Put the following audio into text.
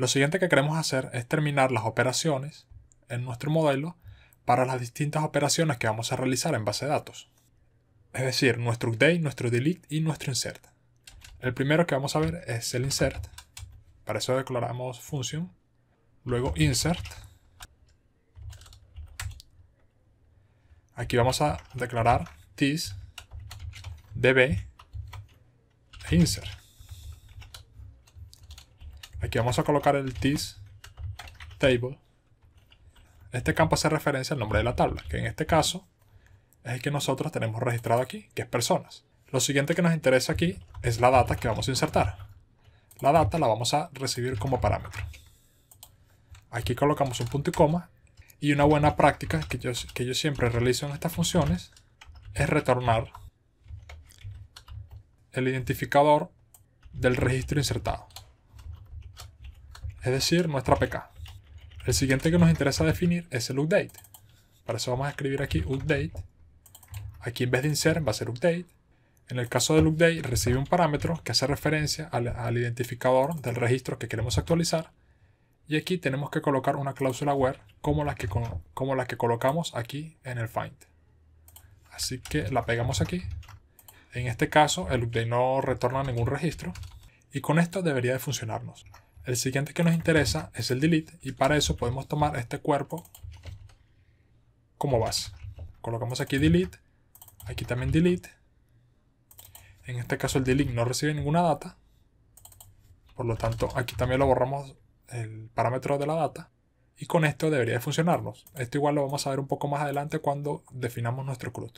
Lo siguiente que queremos hacer es terminar las operaciones en nuestro modelo para las distintas operaciones que vamos a realizar en base de datos. Es decir, nuestro update, nuestro delete y nuestro insert. El primero que vamos a ver es el insert. Para eso declaramos function. Luego insert. Aquí vamos a declarar this db e insert. Aquí vamos a colocar el this table. Este campo hace referencia al nombre de la tabla, que en este caso es el que nosotros tenemos registrado aquí, que es personas. Lo siguiente que nos interesa aquí es la data que vamos a insertar. La data la vamos a recibir como parámetro. Aquí colocamos un punto y coma. Y una buena práctica que yo, que yo siempre realizo en estas funciones es retornar el identificador del registro insertado es decir, nuestra PK. El siguiente que nos interesa definir es el update. Para eso vamos a escribir aquí update. Aquí en vez de insert va a ser update. En el caso del update recibe un parámetro que hace referencia al, identificador del registro que queremos actualizar. Y aquí tenemos que colocar una cláusula where como que, como la que colocamos aquí en el find. Así que la pegamos aquí. En este caso el update no retorna ningún registro. Y con esto debería de funcionarnos. El siguiente que nos interesa es el delete y para eso podemos tomar este cuerpo como base. Colocamos aquí delete, aquí también delete. En este caso el delete no recibe ninguna data, por lo tanto aquí también lo borramos el parámetro de la data. Y con esto debería de funcionarnos. Esto igual lo vamos a ver un poco más adelante cuando definamos nuestro CRUD.